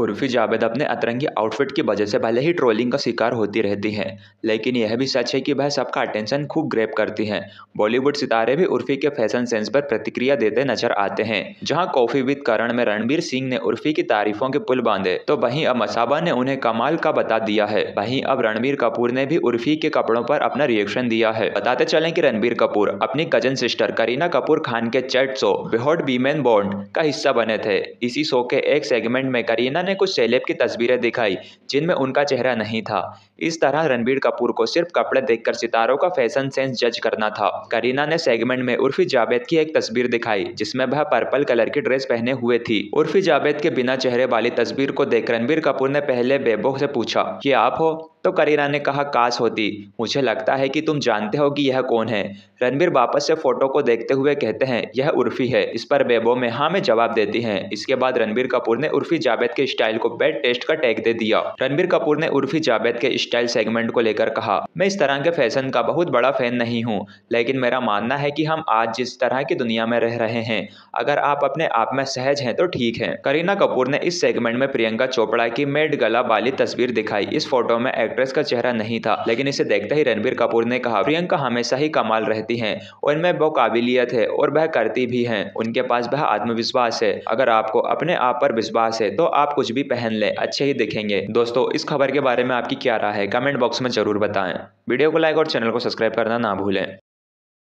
उर्फी जावेद अपने अतरंगी आउटफिट की वजह से भले ही ट्रोलिंग का शिकार होती रहती हैं लेकिन यह भी सच है कि वह सबका अटेंशन खूब ग्रैप करती हैं बॉलीवुड सितारे भी उर्फी के फैशन सेंस पर प्रतिक्रिया देते नजर आते हैं जहां कॉफी विद करण में रणबीर सिंह ने उर्फी की तारीफों के पुल बांधे तो वहीं अब मसाबा ने उन्हें कमाल का बता दिया है वहीं अब रणबीर कपूर ने भी उर्फी के कपड़ों पर अपना रिएक्शन दिया है बताते चले की रणबीर कपूर अपनी कजन सिस्टर करीना कपूर खान के chat show what women want का हिस्सा बने थे इसी शो के एक सेगमेंट में करीना ने कुछ सेलेब की तस्वीरें दिखाई जिनमें उनका चेहरा नहीं था इस तरह रणबीर कपूर को सिर्फ कपड़े देखकर सितारों का फैशन सेंस जज करना था करीना ने सेगमेंट में उर्फी जावेद की एक तस्वीर दिखाई जिसमें वह पर्पल कलर की ड्रेस पहने हुए थी उर्फी जावेद के बिना चेहरे वाली तस्वीर को देख रणबीर कपूर ने पहले बेबो से पूछा कि आप हो तो करीना ने कहा काश होती मुझे लगता है कि तुम जानते हो कि यह कौन है रणबीर वापस से फोटो को देखते हुए कहते हैं यह उर्फी है इस पर बेबो में हाँ में जवाब देती हैं इसके बाद रणबीर कपूर ने उर्फी जावेद के स्टाइल को बेड टेस्ट का टैग दे दिया रणबीर कपूर ने उर्फी जावेद के स्टाइल सेगमेंट को लेकर कहा मैं इस तरह के फैशन का बहुत बड़ा फ़ैन नहीं हूँ लेकिन मेरा मानना है कि हम आज जिस तरह की दुनिया में रह रहे हैं अगर आप अपने आप में सहज हैं तो ठीक है करीना कपूर ने इस सेगमेंट में प्रियंका चोपड़ा की मेड गला वाली तस्वीर दिखाई इस फोटो में एक्ट्रेस का चेहरा नहीं था लेकिन इसे देखते ही रणबीर कपूर ने कहा प्रियंका हमेशा ही कमाल रहती और उनमें वो काबिलियत है और वह करती भी है उनके पास वह आत्मविश्वास है अगर आपको अपने आप पर विश्वास है तो आप कुछ भी पहन ले अच्छे ही दिखेंगे दोस्तों इस खबर के बारे में आपकी क्या राय है कमेंट बॉक्स में ज़रूर बताएं वीडियो को लाइक और चैनल को सब्सक्राइब करना ना भूलें